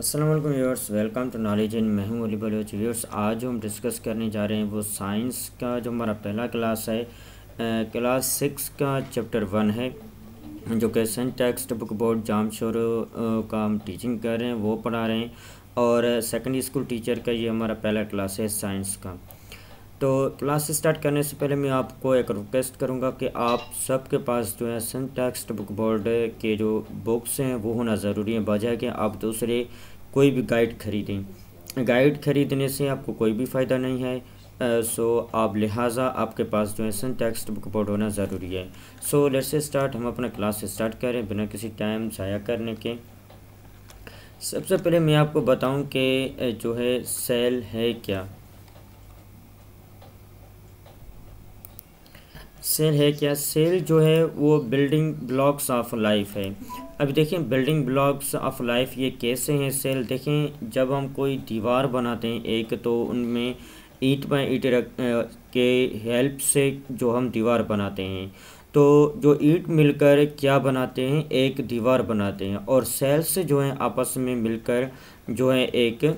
Aslam viewers welcome to knowledge in मैं Ali Bloch viewers आज हम डिस्कस करने जा रहे हैं वो साइंस का जो हमारा पहला क्लास है क्लास सिक्स का चैप्टर वन है जो कि Sindh text book board Jamshoro का हम टीचिंग कर रहे हैं वो पढ़ा रहे हैं और सेकेंडरी स्कूल टीचर का ये हमारा पहला क्लास है साइंस का तो क्लास स्टार्ट करने से पहले मैं आपको एक रिक्वेस्ट करूँगा कि आप सबके पास जो है सन टेक्स्ट बुक बोर्ड के जो बुक्स हैं वो होना ज़रूरी है बजाय कि आप दूसरे कोई भी गाइड खरीदें गाइड ख़रीदने से आपको कोई भी फ़ायदा नहीं है सो uh, so, आप लिहाजा आपके पास जो है सन टेक्स्ट बुक बोर्ड होना ज़रूरी है सो लेट्स स्टार्ट हम अपना क्लास स्टार्ट करें बिना किसी टाइम ज़ाया करने के सबसे पहले मैं आपको बताऊं कि जो है सेल है क्या सेल है क्या सेल जो है वो बिल्डिंग ब्लॉक्स ऑफ लाइफ है अभी देखें बिल्डिंग ब्लॉक्स ऑफ लाइफ ये कैसे हैं सेल देखें जब हम कोई दीवार बनाते हैं एक तो उनमें ईट में ईट रख के हेल्प से जो हम दीवार बनाते हैं तो जो ईट मिलकर क्या बनाते हैं एक दीवार बनाते हैं और सेल्स जो हैं आपस में मिलकर जो है एक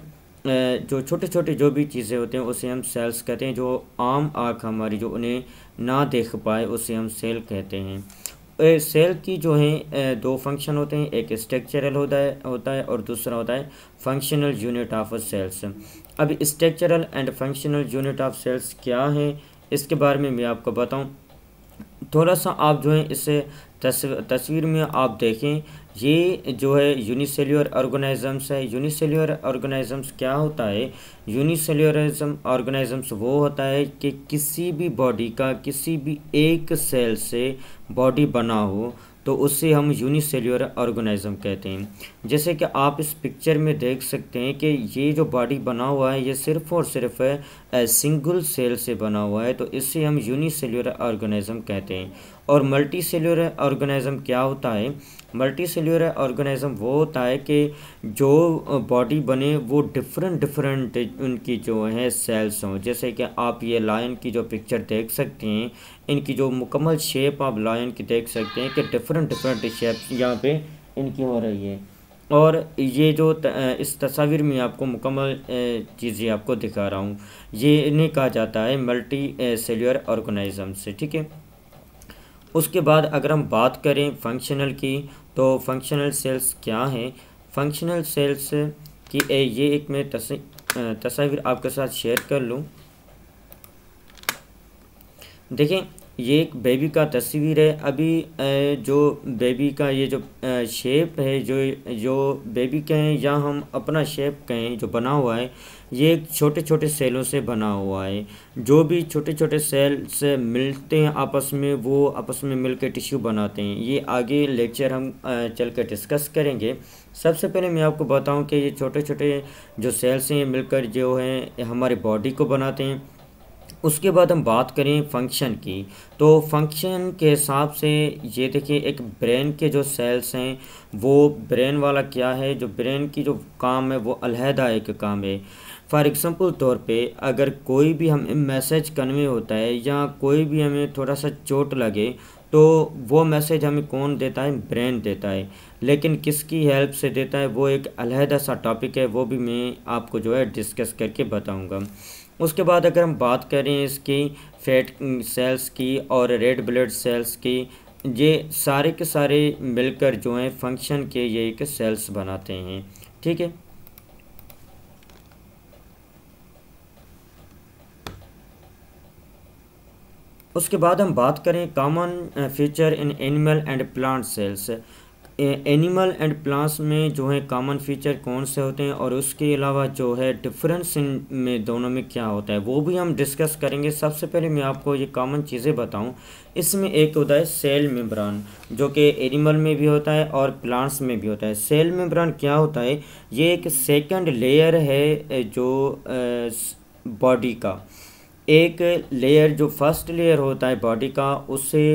जो छोटे छोटे जो भी चीज़ें होते हैं उसे हम सेल्स कहते हैं जो आम आँख हमारी जो उन्हें ना देख पाए उसे हम सेल कहते हैं सेल की जो है दो फंक्शन होते हैं एक स्ट्रक्चरल होता है होता है और दूसरा होता है फंक्शनल यूनिट ऑफ सेल्स अब structural and functional unit of cells क्या है इसके बारे में मैं आपको बताऊं थोड़ा सा आप जो है इस तस्वीर में आप देखें ये जो है यूनिसेल्यूर ऑर्गेनाइजम्स है यूनिसेल्यूर ऑर्गेनाइजम्स क्या होता है यूनिसेल्यूरिज्म ऑर्गेनाइजम्स वो होता है कि किसी भी बॉडी का किसी भी एक सेल से बॉडी बना हो तो उसे हम यूनिसेल्यूर ऑर्गेनाइजम कहते हैं जैसे कि आप इस पिक्चर में देख सकते हैं कि ये जो बॉडी बना हुआ है ये सिर्फ और सिर्फ सिंगल सेल से बना हुआ है तो इसे हम यूनिसेल्यूर ऑर्गेनाइजम कहते हैं और मल्टी सेल्यूर ऑर्गेनाइज़म क्या होता है मल्टी सेल्यूर ऑर्गेनाइज़म वो होता है कि जो बॉडी बने वो डिफरेंट डिफरेंट उनकी जो है सेल्स हों जैसे कि आप ये लायन की जो पिक्चर देख सकते हैं इनकी जो मुकम्मल शेप आप लायन की देख सकते हैं कि डिफरेंट डिफरेंट शेप यहाँ पर इनकी हो रही है और ये जो त, इस तस्वीर में आपको मुकम्मल चीज़ें आपको दिखा रहा हूँ ये इन्हें कहा जाता है मल्टी सेल्यूर ऑर्गेनिज़म से ठीक है उसके बाद अगर हम बात करें फंक्शनल की तो फंक्शनल सेल्स क्या हैं फंक्शनल सेल्स की ए, ये एक मैं तस्वीर आपके साथ शेयर कर लूँ देखें ये एक बेबी का तस्वीर है अभी जो बेबी का ये जो शेप है जो जो बेबी कहें या हम अपना शेप कहें जो बना हुआ है ये एक छोटे छोटे सेलों से बना हुआ है जो भी छोटे छोटे सेल से मिलते हैं आपस में वो आपस में मिलकर टिश्यू बनाते हैं ये आगे लेक्चर हम चल कर डिस्कस करेंगे सबसे पहले मैं आपको बताऊं कि ये छोटे छोटे जो सेल्स हैं मिलकर जो हैं हमारे बॉडी को बनाते हैं उसके बाद हम बात करें फंक्शन की तो फंक्शन के हिसाब से ये देखिए एक ब्रेन के जो सेल्स हैं वो ब्रेन वाला क्या है जो ब्रेन की जो काम है वो अलहदा एक काम है फॉर एग्ज़ाम्पल तौर पे अगर कोई भी हमें मैसेज कन्वे होता है या कोई भी हमें थोड़ा सा चोट लगे तो वो मैसेज हमें कौन देता है ब्रेन देता है लेकिन किसकी हेल्प से देता है वो एक अलहदा सा टॉपिक है वो भी मैं आपको जो है डिस्कस करके बताऊँगा उसके बाद अगर हम बात करें इसकी फैट सेल्स की और रेड ब्लड सेल्स की ये सारे के सारे मिलकर जो हैं फंक्शन के ये एक सेल्स बनाते हैं ठीक है उसके बाद हम बात करें common feature in animal and plant cells animal and plants में जो है कॉमन फीचर कौन से होते हैं और उसके अलावा जो है डिफरेंस इन में दोनों में क्या होता है वो भी हम डिस्कस करेंगे सबसे पहले मैं आपको ये कॉमन चीज़ें बताऊं इसमें एक होता है सेल मेम्ब्रान जो कि एनिमल में भी होता है और प्लांट्स में भी होता है सेल मेम्ब्रान क्या होता है ये एक सेकेंड लेयर है जो बॉडी का एक लेयर जो फर्स्ट लेयर होता है बॉडी का उसे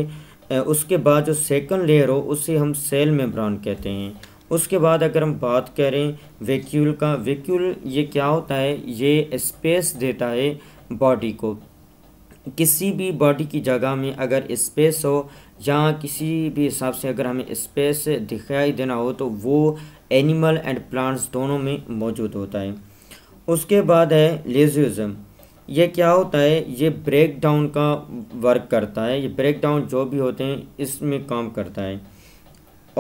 उसके बाद जो सेकंड लेयर हो उसे हम सेल मेम्ब्रान कहते हैं उसके बाद अगर हम बात करें वेक्यूल का वेक्यूल ये क्या होता है ये स्पेस देता है बॉडी को किसी भी बॉडी की जगह में अगर स्पेस हो या किसी भी हिसाब से अगर हमें स्पेस दिखाई देना हो तो वो एनिमल एंड प्लांट्स दोनों में मौजूद होता है उसके बाद है लेज़म ये क्या होता है ये ब्रेक डाउन का वर्क करता है ये ब्रेक डाउन जो भी होते हैं इसमें काम करता है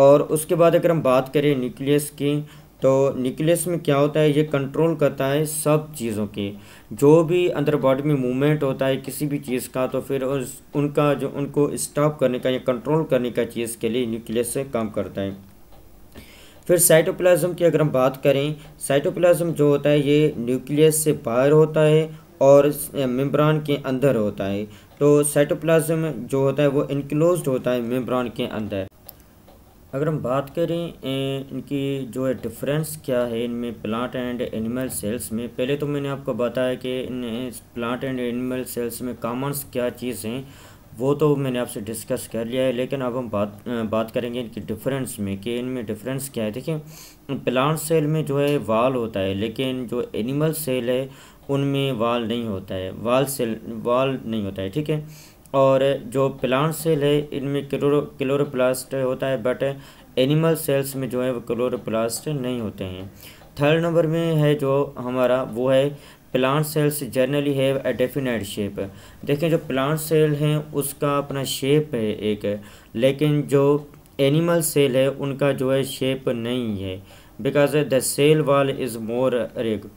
और उसके बाद अगर हम बात करें न्यूक्लियस की तो न्यूक्लियस में क्या होता है ये कंट्रोल करता है सब चीज़ों की जो भी अंदर बॉडी में मूवमेंट होता है किसी भी चीज़ का तो फिर उस उनका जो उनको स्टॉप करने का या कंट्रोल करने का चीज़ के लिए न्यूक्लियस से काम करता है फिर साइटोप्लाज्म की अगर हम बात करें साइटोप्लाज्म जो होता है ये न्यूक्लियस से बाहर होता है और मेम्ब्रान के अंदर होता है तो साइटोप्लाज्म जो होता है वो इनक्लोज होता है मेम्ब्रान के अंदर अगर हम बात करें इनकी जो है डिफरेंस क्या है इनमें प्लांट एंड एनिमल सेल्स में पहले तो मैंने आपको बताया कि इन प्लांट एंड एनिमल सेल्स में कॉमन्स क्या चीज़ हैं वो तो मैंने आपसे डिस्कस कर लिया है लेकिन अब हम बात बात करेंगे इनकी डिफरेंस में कि इनमें डिफरेंस क्या है देखिए प्लांट सेल में जो है वाल होता है लेकिन जो एनिमल सेल है उनमें वाल नहीं होता है वाल सेल वाल नहीं होता है ठीक है और जो प्लांट सेल है इनमें क्लोरो क्लोरोप्लास्ट होता है बट एनिमल सेल्स में जो है वो क्लोरोप्लास्ट नहीं होते हैं थर्ड नंबर में है जो हमारा वो है plant cells generally have a definite shape देखें जो प्लांट सेल हैं उसका अपना शेप है एक लेकिन जो एनिमल सेल है उनका जो है शेप नहीं है because the cell wall is more रेग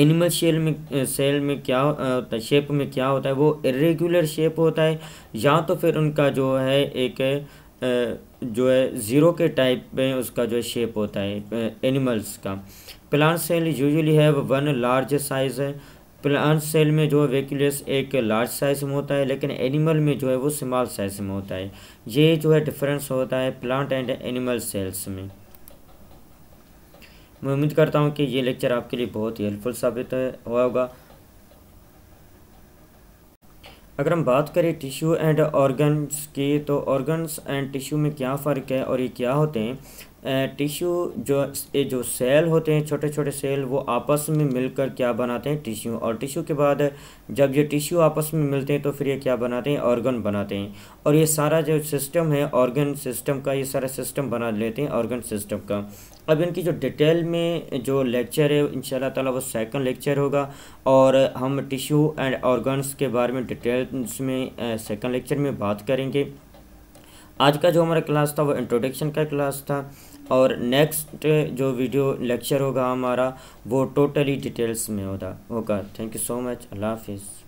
एनिमल शेल में सेल में क्या होता है शेप में क्या होता है वो इरेगुलर शेप होता है या तो फिर उनका जो है एक जो है ज़ीरो के टाइप में उसका जो है शेप होता है एनिमल्स का plant cell usually have one large size है प्लांट सेल में जो है वेक्यूलस एक लार्ज साइज में होता है लेकिन एनिमल में जो है वो स्मॉल साइज में होता है ये जो है डिफरेंस होता है प्लांट एंड एनिमल सेल्स में मैं उम्मीद करता हूँ कि ये लेक्चर आपके लिए बहुत ही हेल्पफुल साबित हुआ होगा अगर हम बात करें टिश्यू एंड ऑर्गन्स की तो ऑर्गन्स एंड टिश्यू में क्या फ़र्क है और ये क्या होते हैं टिश्यू जो ये जो सेल होते हैं छोटे छोटे सेल वो आपस में मिलकर क्या बनाते हैं टिश्यू और टिश्यू के बाद जब ये टिश्यू आपस में मिलते हैं तो फिर ये क्या बनाते हैं ऑर्गन बनाते हैं और ये सारा जो सिस्टम है ऑर्गन सिस्टम का ये सारा सिस्टम बना लेते हैं ऑर्गन सिस्टम का अब इनकी जो डिटेल में जो लेक्चर है इन ताला वो सेकंड लेक्चर होगा और हम टिश्यू एंड ऑर्गन्स के बारे में डिटेल्स में सेकंड लेक्चर में बात करेंगे आज का जो हमारा क्लास था वो इंट्रोडक्शन का क्लास था और नेक्स्ट जो वीडियो लेक्चर होगा हमारा वो टोटली डिटेल्स में होगा होगा थैंक यू सो मच अल्लाह हाफिज़